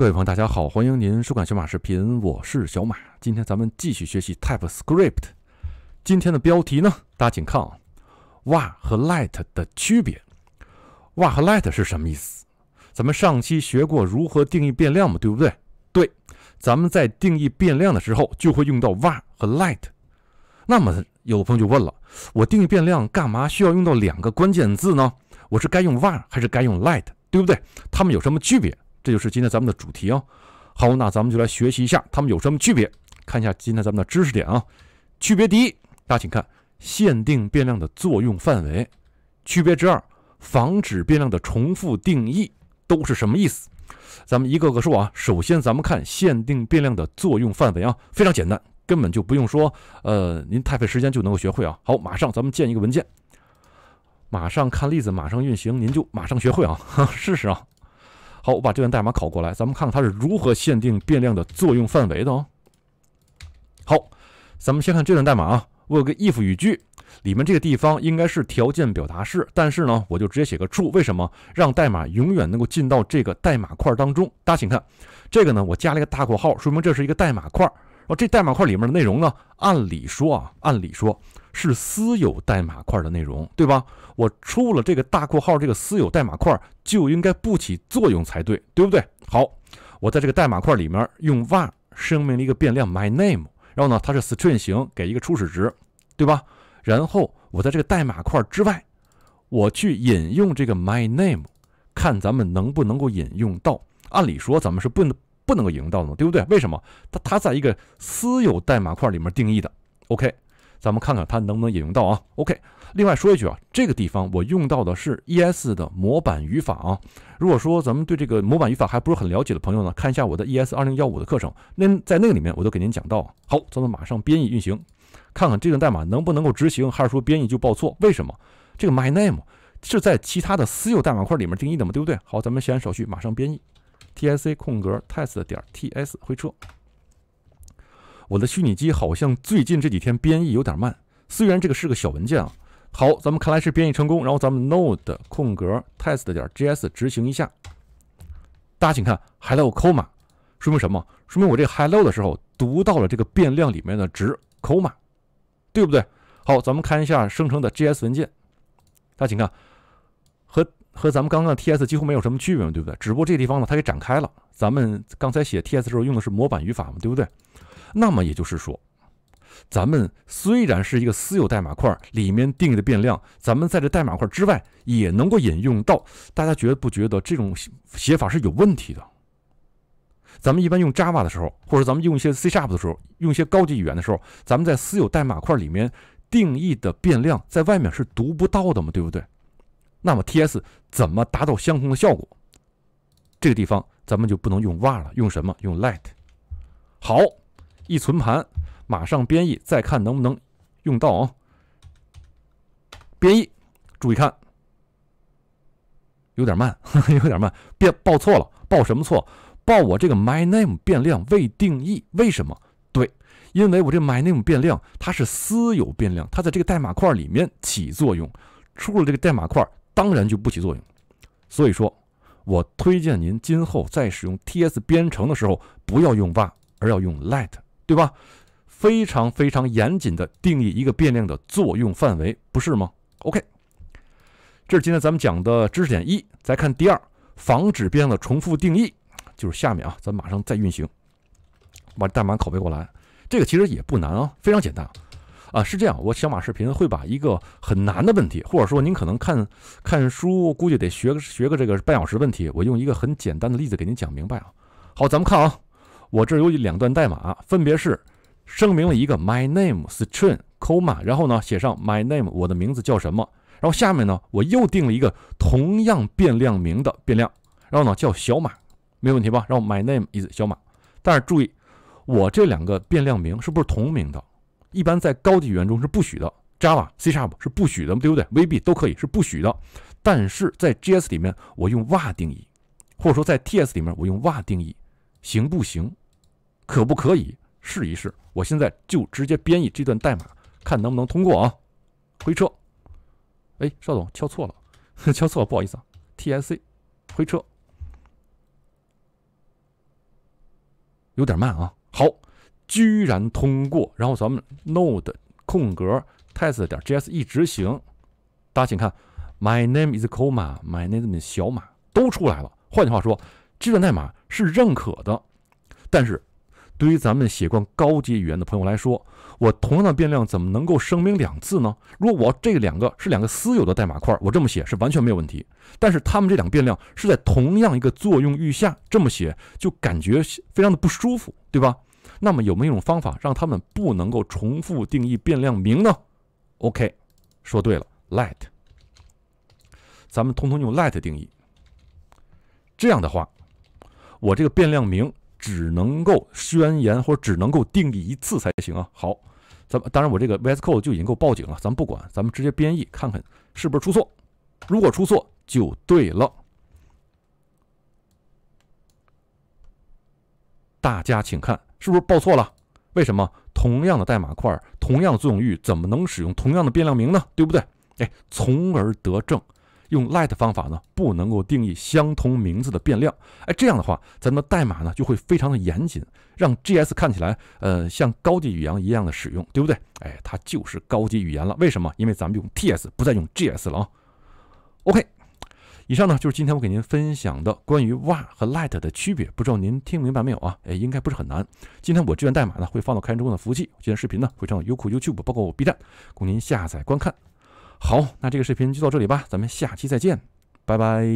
各位朋友，大家好，欢迎您收看小马视频，我是小马。今天咱们继续学习 TypeScript。今天的标题呢，大家请看 var 和 let 的区别。var 和 let 是什么意思？咱们上期学过如何定义变量嘛，对不对？对，咱们在定义变量的时候就会用到 var 和 let。那么有朋友就问了：我定义变量干嘛需要用到两个关键字呢？我是该用 var 还是该用 let？对不对？它们有什么区别？这就是今天咱们的主题啊！好，那咱们就来学习一下它们有什么区别。看一下今天咱们的知识点啊。区别第一，大家请看限定变量的作用范围。区别之二，防止变量的重复定义，都是什么意思？咱们一个个说啊。首先，咱们看限定变量的作用范围啊，非常简单，根本就不用说。呃，您太费时间就能够学会啊。好，马上咱们建一个文件，马上看例子，马上运行，您就马上学会啊。试 试啊。好，我把这段代码拷过来，咱们看看它是如何限定变量的作用范围的哦。好，咱们先看这段代码啊。我有个 if 语句，里面这个地方应该是条件表达式，但是呢，我就直接写个 true，为什么？让代码永远能够进到这个代码块当中。大家请看，这个呢，我加了一个大括号，说明这是一个代码块。哦，这代码块里面的内容呢，按理说啊，按理说。是私有代码块的内容，对吧？我出了这个大括号，这个私有代码块就应该不起作用才对，对不对？好，我在这个代码块里面用 var 声明了一个变量 my name，然后呢，它是 string 型，给一个初始值，对吧？然后我在这个代码块之外，我去引用这个 my name，看咱们能不能够引用到。按理说，咱们是不能不能够引用到的，对不对？为什么？它它在一个私有代码块里面定义的。OK。咱们看看它能不能引用到啊？OK，另外说一句啊，这个地方我用到的是 ES 的模板语法啊。如果说咱们对这个模板语法还不是很了解的朋友呢，看一下我的 ES 二零幺五的课程，那在那个里面我都给您讲到。好，咱们马上编译运行，看看这段代码能不能够执行，还是说编译就报错？为什么？这个 my name 是在其他的私有代码块里面定义的嘛，对不对？好，咱们先按手续，马上编译，tsa 空格 test 点 ts 回车。我的虚拟机好像最近这几天编译有点慢，虽然这个是个小文件啊。好，咱们看来是编译成功，然后咱们 node 空格 test 点 js 执行一下。大家请看 hello c o 说明什么？说明我这 hello 的时候读到了这个变量里面的值 c o m a 对不对？好，咱们看一下生成的 js 文件，大家请看，和和咱们刚刚的 ts 几乎没有什么区别嘛，对不对？只不过这地方呢，它给展开了。咱们刚才写 ts 时候用的是模板语法嘛，对不对？那么也就是说，咱们虽然是一个私有代码块里面定义的变量，咱们在这代码块之外也能够引用到。大家觉得不觉得这种写法是有问题的？咱们一般用 Java 的时候，或者咱们用一些 C Sharp 的时候，用一些高级语言的时候，咱们在私有代码块里面定义的变量在外面是读不到的嘛？对不对？那么 TS 怎么达到相同的效果？这个地方咱们就不能用 var 了，用什么？用 let。好。一存盘，马上编译，再看能不能用到啊？编译，注意看，有点慢，有点慢。别报错了，报什么错？报我这个 my name 变量未定义。为什么？对，因为我这个 my name 变量它是私有变量，它在这个代码块里面起作用，出了这个代码块，当然就不起作用。所以说，我推荐您今后在使用 TS 编程的时候，不要用 var，而要用 let。对吧？非常非常严谨的定义一个变量的作用范围，不是吗？OK，这是今天咱们讲的知识点一。再看第二，防止变量的重复定义，就是下面啊，咱马上再运行，把代码拷贝过来。这个其实也不难啊，非常简单啊。是这样，我小马视频会把一个很难的问题，或者说您可能看看书，估计得学个学个这个半小时问题，我用一个很简单的例子给您讲明白啊。好，咱们看啊。我这有两段代码，分别是声明了一个 my name string comma，然后呢写上 my name 我的名字叫什么，然后下面呢我又定了一个同样变量名的变量，然后呢叫小马，没问题吧？然后 my name is 小马，但是注意我这两个变量名是不是同名的？一般在高级语言中是不许的，Java、C sharp 是不许的，对不对？VB 都可以是不许的，但是在 JS 里面我用 v 定义，或者说在 TS 里面我用 v 定义行不行？可不可以试一试？我现在就直接编译这段代码，看能不能通过啊！回车。哎，邵总敲错了，敲错了，不好意思啊。T S C，回车。有点慢啊。好，居然通过。然后咱们 Node 空格 test 点 J S 一执行，大家请看，My name is k a m y name is 小马都出来了。换句话说，这段代码是认可的，但是。对于咱们写惯高级语言的朋友来说，我同样的变量怎么能够声明两次呢？如果我这两个是两个私有的代码块，我这么写是完全没有问题。但是他们这两个变量是在同样一个作用域下这么写，就感觉非常的不舒服，对吧？那么有没有一种方法让他们不能够重复定义变量名呢？OK，说对了，let，咱们通通用 let 定义。这样的话，我这个变量名。只能够宣言或者只能够定义一次才行啊！好，咱们当然我这个 VS Code 就已经够报警了，咱们不管，咱们直接编译看看是不是出错。如果出错就对了。大家请看，是不是报错了？为什么同样的代码块、同样作用域，怎么能使用同样的变量名呢？对不对？哎，从而得证。用 let 方法呢，不能够定义相同名字的变量，哎，这样的话，咱们代码呢就会非常的严谨，让 JS 看起来，呃，像高级语言一样的使用，对不对？哎，它就是高级语言了。为什么？因为咱们用 TS 不再用 JS 了啊。OK，以上呢就是今天我给您分享的关于 var 和 let 的区别，不知道您听明白没有啊？哎，应该不是很难。今天我这段代码呢会放到开源中文的服务器，这段视频呢会放到优酷、YouTube，包括我 B 站，供您下载观看。好，那这个视频就到这里吧，咱们下期再见，拜拜。